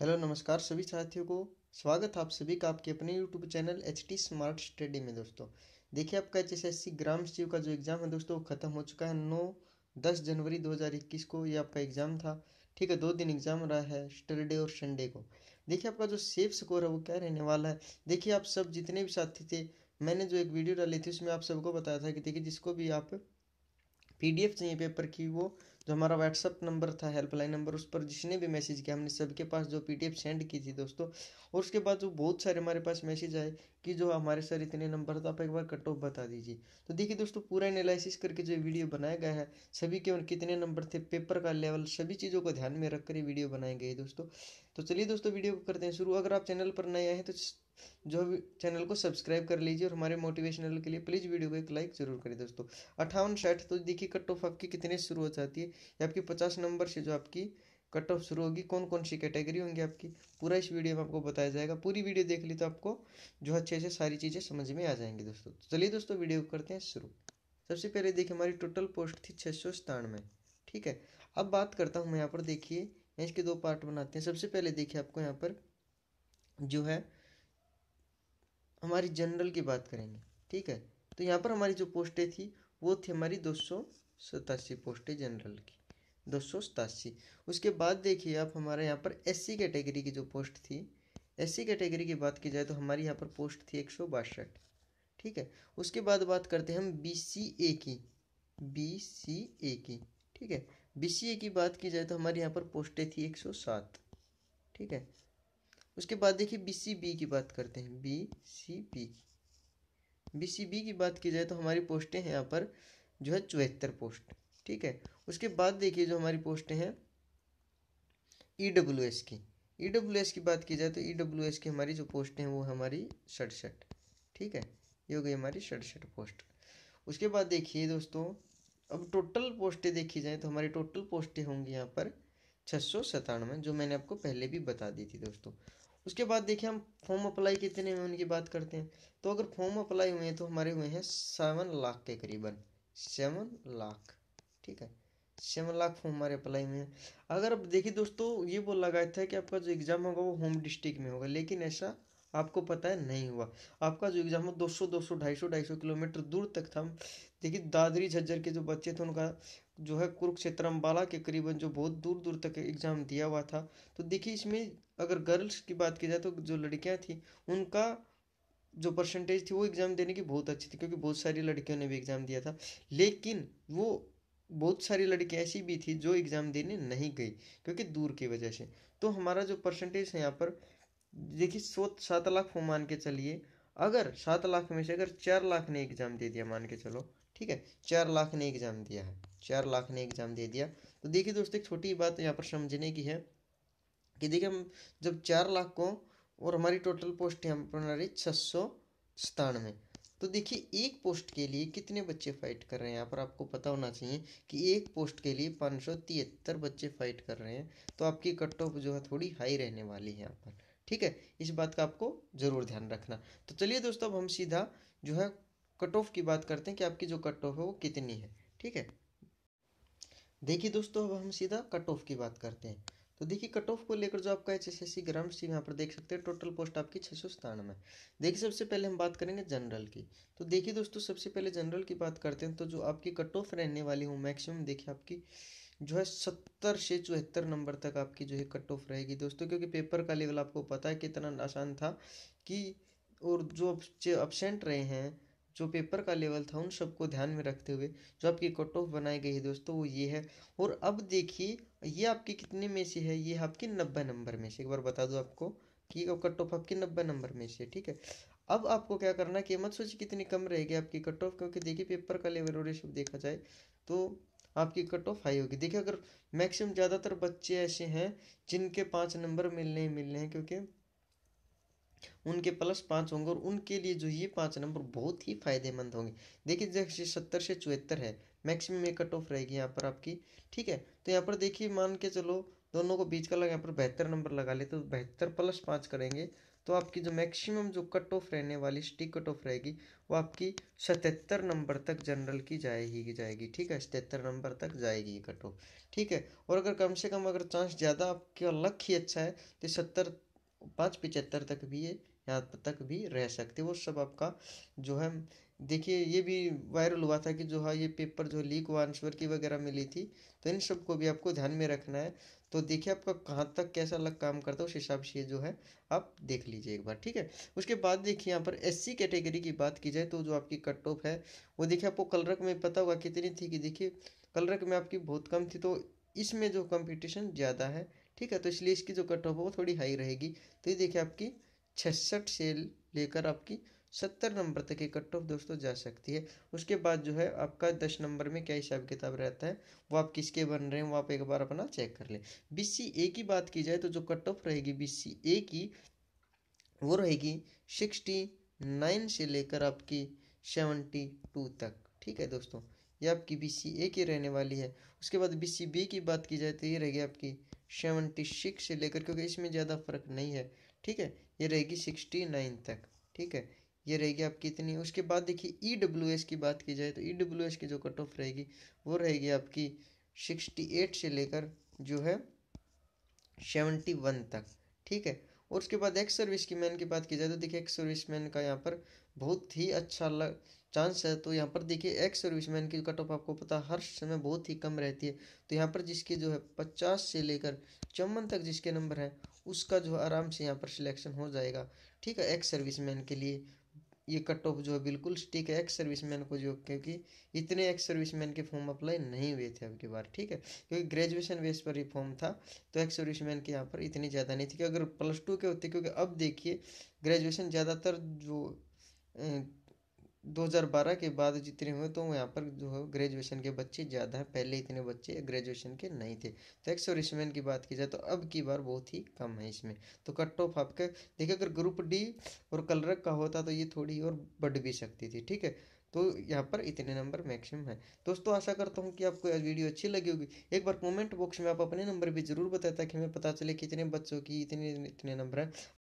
hello नमस्कार सभी साथियों को स्वागत आप सभी का आपके अपने YouTube channel H T smart study में दोस्तों देखिए आपका एच एस एस सी ग्राम सचिव का जो एग्ज़ाम है दोस्तों वो ख़त्म हो चुका है नौ दस जनवरी दो हज़ार इक्कीस को ये आपका एग्ज़ाम था ठीक है दो दिन एग्ज़ाम रहा है सैटरडे और संडे को देखिए आपका जो सेफ स्कोर है वो क्या रहने वाला है देखिए आप सब जितने भी साथी थे मैंने जो एक वीडियो डाली थी उसमें आप सबको बताया था कि देखिए जिसको भी आप पीडीएफ चाहिए पेपर की वो जो हमारा व्हाट्सअप नंबर था हेल्पलाइन नंबर उस पर जिसने भी मैसेज किया हमने सबके पास जो पीडीएफ सेंड की थी दोस्तों और उसके बाद जो बहुत सारे हमारे पास मैसेज आए कि जो हमारे सर इतने नंबर था आप एक बार कट ऑफ बता दीजिए तो देखिए दोस्तों पूरा एनालिसिस करके जो वीडियो बनाया गया है सभी के कितने नंबर थे पेपर का लेवल सभी चीज़ों को ध्यान में रखकर ये वीडियो बनाई गई दोस्तों तो चलिए दोस्तों वीडियो करते हैं शुरू अगर आप चैनल पर नए आए हैं तो जो भी चैनल को सब्सक्राइब कर लीजिए और हमारे मोटिवेशनल के लिए प्लीज़ वीडियो को एक लाइक ज़रूर करें दोस्तों अट्ठावन साठ तो देखिए कट ऑफ आपकी कितने शुरू हो जाती है या आपकी पचास नंबर से जो आपकी कट ऑफ शुरू होगी कौन कौन सी कैटेगरी होंगी आपकी पूरा इस वीडियो में आपको बताया जाएगा पूरी वीडियो देख ली तो आपको जो अच्छे से सारी चीज़ें समझ में आ जाएंगी दोस्तों तो चलिए दोस्तों वीडियो करते हैं शुरू सबसे पहले देखिए हमारी टोटल पोस्ट थी छः सौ सतानवे ठीक है अब बात करता हूँ मैं यहाँ पर देखिए इसके दो पार्ट बनाते हैं सबसे पहले देखिए आपको यहाँ पर जो है हमारी जनरल की बात करेंगे ठीक है तो यहाँ पर हमारी जो पोस्टें थी वो थी हमारी दो सौ सतासी पोस्टें जनरल की दो सौ सतासी उसके बाद देखिए आप हमारे यहाँ पर एस सी कैटेगरी की जो पोस्ट थी एस सी कैटेगरी की बात की जाए तो हमारी यहाँ पर पोस्ट थी एक सौ बासठ ठीक है उसके बाद बात करते हैं हम बी सी ए की बी सी ए की ठीक है बी सी ए की बात की जाए तो हमारे यहाँ पर पोस्टें थी एक सौ सात ठीक है उसके बाद देखिए बी सी बी की बात करते हैं बी सी बी की बी सी बी की बात की जाए तो हमारी पोस्टें हैं यहाँ पर जो है चौहत्तर पोस्ट ठीक है उसके बाद देखिए जो हमारी पोस्टें हैं ई डब्ल्यू एस की ई डब्ल्यू एस की बात की जाए तो ई डब्ल्यू एस की हमारी जो पोस्टें हैं वो हमारी सड़सठ ठीक है ये हो गई हमारी सड़सठ पोस्ट उसके बाद देखिए दोस्तों अब टोटल पोस्टें देखी जाए तो हमारी टोटल पोस्टें होंगी यहाँ पर छः सौ सतानवे जो मैंने आपको पहले भी बता दी थी दोस्तों उसके बाद देखिए हम फॉर्म अप्लाई कितने हुए उनकी बात करते हैं तो अगर फॉर्म अप्लाई हुए हैं तो हमारे हुए हैं सेवन लाख के करीबन सेवन लाख ठीक है सेवन लाख फॉर्म हमारे अप्लाई हुए हैं अगर आप देखिए दोस्तों ये बोला गया था कि आपका जो एग्ज़ाम होगा वो होम डिस्ट्रिक्ट में होगा लेकिन ऐसा आपको पता है नहीं हुआ आपका जो एग्ज़ाम दो सौ दो सौ ढाई सौ ढाई सौ किलोमीटर दूर तक था देखिए दादरी झज्जर के जो बच्चे थे उनका जो है कुरुक्षेत्र अम्बाला के करीबन जो बहुत दूर दूर तक एग्ज़ाम दिया हुआ था तो देखिए इसमें अगर गर्ल्स की बात की जाए तो जो लड़कियाँ थी उनका जो परसेंटेज थी वो एग्ज़ाम देने की बहुत अच्छी थी क्योंकि बहुत सारी लड़कियों ने भी एग्ज़ाम दिया था लेकिन वो बहुत सारी लड़कियाँ ऐसी भी थी जो एग्ज़ाम देने नहीं गई क्योंकि दूर की वजह से तो हमारा जो परसेंटेज है यहाँ पर देखिए सो सात लाख हो मान के चलिए अगर सात लाख में से अगर चार लाख ने एग्ज़ाम दे दिया मान के चलो ठीक है चार लाख ने एग्ज़ाम दिया है चार लाख ने एग्ज़ाम दे दिया तो देखिए दोस्तों एक छोटी बात यहाँ पर समझने की है कि देखिए हम जब चार लाख को और हमारी टोटल पोस्ट है पर छः सौ सतानवे तो देखिए एक पोस्ट के लिए कितने बच्चे फाइट कर रहे हैं यहाँ पर आपको पता होना चाहिए कि एक पोस्ट के लिए पाँच सौ तिहत्तर बच्चे फाइट कर रहे हैं तो आपकी कट ऑफ जो है थोड़ी हाई रहने वाली है यहाँ पर ठीक है इस बात का आपको ज़रूर ध्यान रखना तो चलिए दोस्तों अब हम सीधा जो है कट ऑफ की बात करते हैं कि आपकी जो कट ऑफ है वो कितनी है ठीक है देखिए दोस्तों अब हम सीधा कट ऑफ की बात करते हैं तो देखिए कट ऑफ को लेकर जो आपका एच एस एस सी ग्राम सी यहाँ पर देख सकते हैं टोटल पोस्ट आपकी छः सौ सतानवे देखिए सबसे पहले हम बात करेंगे जनरल की तो देखिए दोस्तों सबसे पहले जनरल की बात करते हैं तो जो आपकी कट ऑफ रहने वाली हूँ मैक्सिमम देखिए आपकी जो है सत्तर से चौहत्तर नंबर तक आपकी जो है कट ऑफ रहेगी दोस्तों क्योंकि पेपर का लेवल आपको पता है कितना आसान था कि और जो अपसेंट रहे हैं जो पेपर का लेवल था उन सबको ध्यान में रखते हुए जो आपकी कट ऑफ बनाई गई है दोस्तों वो ये है और अब देखिए ये आपकी कितने में से है ये आपकी नब्बे नंबर में से एक बार बता दो आपको कि कट ऑफ आपकी नब्बे नंबर में से ठीक है अब आपको क्या करना कि मत सोचिए कितनी कम रहेगी आपकी कट ऑफ क्योंकि देखिए पेपर का लेवल और ये सब देखा जाए तो आपकी कट ऑफ हाई होगी देखिए अगर मैक्सिमम ज़्यादातर बच्चे ऐसे हैं जिनके पाँच नंबर मिलने ही मिलने हैं क्योंकि उनके प्लस पाँच होंगे और उनके लिए जो ये पाँच नंबर बहुत ही फायदेमंद होंगे देखिए जैसे सत्तर से चौहत्तर है मैक्सिमम ये कट ऑफ रहेगी यहाँ पर आपकी ठीक है तो यहाँ पर देखिए मान के चलो दोनों को बीच का लगा पर बेहतर नंबर लगा ले तो बेहतर प्लस पाँच करेंगे तो आपकी जो मैक्सिमम जो कट ऑफ रहने वाली स्टिक कट ऑफ रहेगी वो आपकी सतहत्तर नंबर तक जनरल की जाएगी जाएगी ठीक है सतहत्तर नंबर तक जाएगी कट ऑफ ठीक है और अगर कम से कम अगर चांस ज़्यादा आपका लक ही अच्छा है तो सत्तर पाँच पिचहत्तर तक भी ये यहाँ तक भी रह सकते वो सब आपका जो है देखिए ये भी वायरल हुआ था कि जो है हाँ, ये पेपर जो लीक हुआ आंसर की वगैरह मिली थी तो इन सब को भी आपको ध्यान में रखना है तो देखिए आपका कहाँ तक कैसा लग काम करता है उस हिसाब से जो है आप देख लीजिए एक बार ठीक है उसके बाद देखिए यहाँ पर सी कैटेगरी की बात की जाए तो जो आपकी कट ऑफ है वो देखिए आपको कलरक में पता होगा कितनी थी कि देखिए कलरक में आपकी बहुत कम थी तो इसमें जो कंपटीशन ज़्यादा है ठीक है तो इसलिए इसकी जो कट ऑफ है वो थोड़ी हाई रहेगी तो ये देखिए आपकी छसठ से लेकर आपकी सत्तर नंबर तक ये कट ऑफ दोस्तों जा सकती है उसके बाद जो है आपका दस नंबर में क्या हिसाब किताब रहता है वो आप किसके बन रहे हैं वो आप एक बार अपना चेक कर लें बी सी ए की बात की जाए तो जो कट ऑफ रहेगी बी सी ए की वो रहेगी सिक्सटी नाइन से लेकर आपकी सेवेंटी टू तक ठीक है दोस्तों ये आपकी बी सी ए की रहने वाली है उसके बाद बी सी बी की बात की जाए तो ये रहेगी आपकी सेवेंटी सिक्स से लेकर क्योंकि इसमें ज़्यादा फर्क नहीं है ठीक है ये रहेगी सिक्सटी नाइन तक ठीक है ये रहेगी आपकी इतनी उसके बाद देखिए ई डब्ल्यू एस की बात की जाए तो ई डब्ल्यू एस की जो कट ऑफ रहेगी वो रहेगी आपकी सिक्सटी एट से लेकर जो है सेवेंटी वन तक ठीक है और उसके बाद एक्स सर्विस की मैन की बात की जाए तो देखिए एक्स सर्विस मैन का यहाँ पर बहुत ही अच्छा लग चांस है तो यहाँ पर देखिए एक्स सर्विस मैन की कट ऑफ आपको पता हर समय बहुत ही कम रहती है तो यहाँ पर जिसके जो है पचास से लेकर चौवन तक जिसके नंबर हैं उसका जो आराम से यहाँ पर सिलेक्शन हो जाएगा ठीक है एक्स सर्विसमैन के लिए ये कट ऑफ जो है बिल्कुल ठीक है एक्स सर्विसमैन को जो क्योंकि इतने एक्स सर्विसमैन के फॉर्म अप्लाई नहीं हुए थे अब की बार ठीक है क्योंकि ग्रेजुएशन बेस पर ही फॉर्म था तो एक्स सर्विसमैन के यहाँ पर इतनी ज़्यादा नहीं थी कि अगर प्लस टू के होते क्योंकि अब देखिए ग्रेजुएशन ज़्यादातर जो 2012 के बाद जितने हुए तो यहाँ पर जो है ग्रेजुएशन के बच्चे ज़्यादा हैं पहले इतने बच्चे ग्रेजुएशन के नहीं थे तो इसमें की बात की जाए तो अब की बार बहुत ही कम है इसमें तो कट ऑफ आपके देखिए अगर ग्रुप डी और कलरक का होता तो ये थोड़ी और बढ़ भी सकती थी ठीक है तो यहाँ पर इतने नंबर मैक्सिमम है दोस्तों आशा करता हूँ कि आपको वीडियो अच्छी लगी होगी एक बार कमेंट बॉक्स में आप अपने नंबर भी जरूर बताए ताकि हमें पता चले कितने बच्चों की इतने इतने नंबर हैं